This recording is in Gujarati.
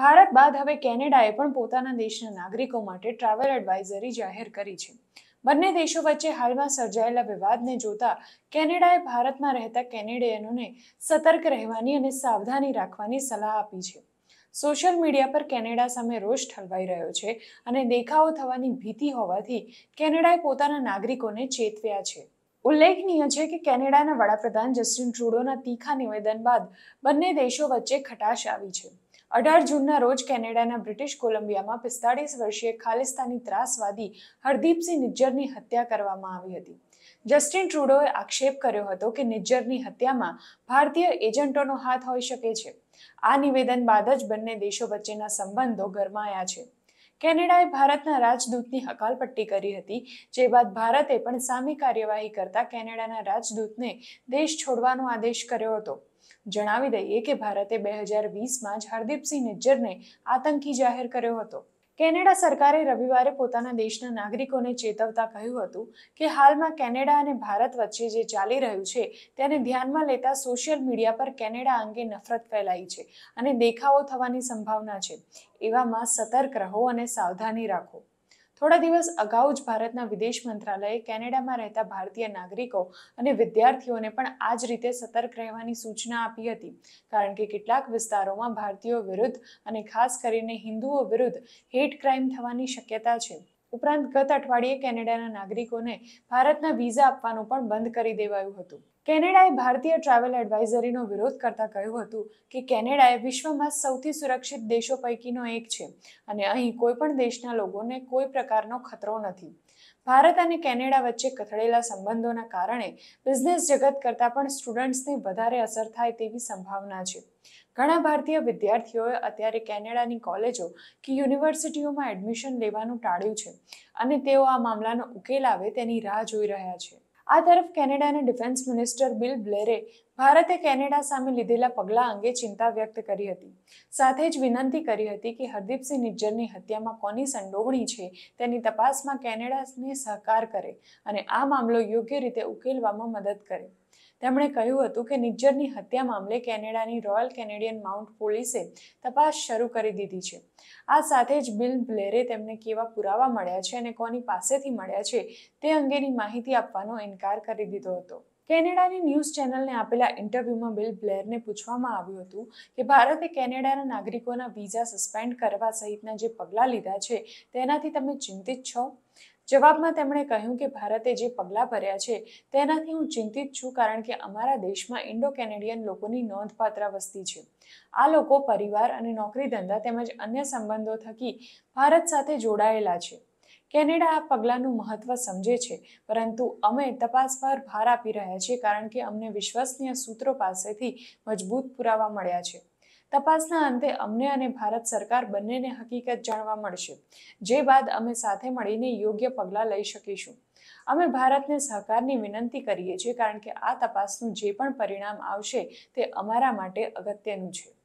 ભારત બાદ હવે કેનેડાએ પણ પોતાના દેશના નાગરિકો માટે ટ્રાવેલ એડવાઇઝરી જાહેર કરી છે બંને દેશો વચ્ચે હાલમાં સર્જાયેલા વિવાદને જોતા કેનેડાએ ભારતમાં રહેતા કેનેડિયનોને સતર્ક રહેવાની અને સાવધાની રાખવાની સલાહ આપી છે સોશિયલ મીડિયા પર કેનેડા સામે રોષ ઠલવાઈ રહ્યો છે અને દેખાવો થવાની ભીતિ હોવાથી કેનેડાએ પોતાના નાગરિકોને ચેતવ્યા છે ઉલ્લેખનીય છે કે કેનેડાના વડાપ્રધાન જસ્ટિન ટ્રુડોના તીખા નિવેદન બાદ બંને દેશો વચ્ચે ખટાશ આવી છે અઢાર જૂનના રોજ કેનેડાના બ્રિટિશ કોલંબિયામાં પિસ્તાળીસ વર્ષીય ખાલિસ્તાની ત્રાસવાદી હરદીપસિંહ નિજ્જરની હત્યા કરવામાં આવી હતી જસ્ટિન ટ્રુડોએ આક્ષેપ કર્યો હતો કે નિજ્જરની હત્યામાં ભારતીય એજન્ટોનો હાથ હોઈ શકે છે આ નિવેદન બાદ જ બંને દેશો વચ્ચેના સંબંધો ગરમાયા છે કેનેડાએ ભારતના રાજદૂતની હકાલપટ્ટી કરી હતી જે બાદ ભારતે પણ સામી કાર્યવાહી કરતા કેનેડાના રાજદૂતને દેશ છોડવાનો આદેશ કર્યો હતો જણાવી દઈએ કે ભારતે બે હજાર વીસમાં જ હરદીપસિંહ નિજ્જરને આતંકી જાહેર કર્યો હતો કેનેડા સરકારે રવિવારે પોતાના દેશના નાગરિકોને ચેતવતા કહ્યું હતું કે હાલમાં કેનેડા અને ભારત વચ્ચે જે ચાલી રહ્યું છે તેને ધ્યાનમાં લેતા સોશિયલ મીડિયા પર કેનેડા અંગે નફરત ફેલાઈ છે અને દેખાવો થવાની સંભાવના છે એવામાં સતર્ક રહો અને સાવધાની રાખો થોડા દિવસ અગાઉ જ ભારતના વિદેશ મંત્રાલયે કેનેડામાં રહેતા ભારતીય નાગરિકો અને વિદ્યાર્થીઓને પણ આ જ રીતે સતર્ક રહેવાની સૂચના આપી હતી કારણ કે કેટલાક વિસ્તારોમાં ભારતીયો વિરુદ્ધ અને ખાસ કરીને હિન્દુઓ વિરુદ્ધ હેટ ક્રાઇમ થવાની શક્યતા છે ઉપરાંત ગત અઠવાડિયે કેનેડાના નાગરિકોને ભારતના વિઝા આપવાનું પણ બંધ કરી દેવાયું હતું કેનેડાએ ભારતીય ટ્રાવેલ એડવાઇઝરીનો વિરોધ કરતા કહ્યું હતું કે કેનેડા એ વિશ્વમાં સૌથી સુરક્ષિત દેશો પૈકીનો એક છે અને અહીં કોઈ પણ દેશના લોકોને કોઈ પ્રકારનો ખતરો નથી ભારત અને કેનેડા વચ્ચે કથળેલા સંબંધોના કારણે બિઝનેસ જગત કરતાં પણ સ્ટુડન્ટ્સની વધારે અસર થાય તેવી સંભાવના છે ઘણા ભારતીય વિદ્યાર્થીઓએ અત્યારે કેનેડાની કોલેજો કે યુનિવર્સિટીઓમાં એડમિશન લેવાનું ટાળ્યું છે અને તેઓ આ મામલાનો ઉકેલ આવે તેની રાહ જોઈ રહ્યા છે આ તરફ કેનેડાના ડિફેન્સ મિનિસ્ટર બિલ બ્લેરે ભારતે કેનેડા સામે લીધેલા પગલાં અંગે ચિંતા વ્યક્ત કરી હતી સાથે જ વિનંતી કરી હતી કે હરદીપસિંહ નિજ્જરની હત્યામાં કોની સંડોવણી છે તેની તપાસમાં કેનેડાને સહકાર કરે અને આ મામલો યોગ્ય રીતે ઉકેલવામાં મદદ કરે તેમણે કહ્યું હતું કે નિજ્જરની હત્યા મામલે કેનેડાની રોયલ કેનેડિયન માઉન્ટ પોલીસે તપાસ શરૂ કરી દીધી છે આ સાથે જ બિલ બ્લેરે તેમને કેવા પુરાવા મળ્યા છે અને કોની પાસેથી મળ્યા છે તે અંગેની માહિતી આપવાનો ઇનકાર કરી દીધો હતો કેનેડાની ન્યૂઝ ચેનલને આપેલા ઇન્ટરવ્યૂમાં બિલ બ્લેરને પૂછવામાં આવ્યું હતું કે ભારતે કેનેડાના નાગરિકોના વિઝા સસ્પેન્ડ કરવા સહિતના જે પગલાં લીધા છે તેનાથી તમે ચિંતિત છો જવાબમાં તેમણે કહ્યું કે ભારતે જે પગલાં ભર્યા છે તેનાથી હું ચિંતિત છું કારણ કે અમારા દેશમાં ઇન્ડો કેનેડિયન લોકોની નોંધપાત્ર વસ્તી છે આ લોકો પરિવાર અને નોકરી ધંધા તેમજ અન્ય સંબંધો થકી ભારત સાથે જોડાયેલા છે કેનેડા આ પગલાંનું મહત્વ સમજે છે પરંતુ અમે તપાસ પર ભાર આપી રહ્યા છીએ કારણ કે અમને વિશ્વસનીય સૂત્રો પાસેથી મજબૂત પુરાવા મળ્યા છે તપાસના અંતે અમને અને ભારત સરકાર બંનેને હકીકત જાણવા મળશે જે બાદ અમે સાથે મળીને યોગ્ય પગલાં લઈ શકીશું અમે ભારતને સહકારની વિનંતી કરીએ છીએ કારણ કે આ તપાસનું જે પણ પરિણામ આવશે તે અમારા માટે અગત્યનું છે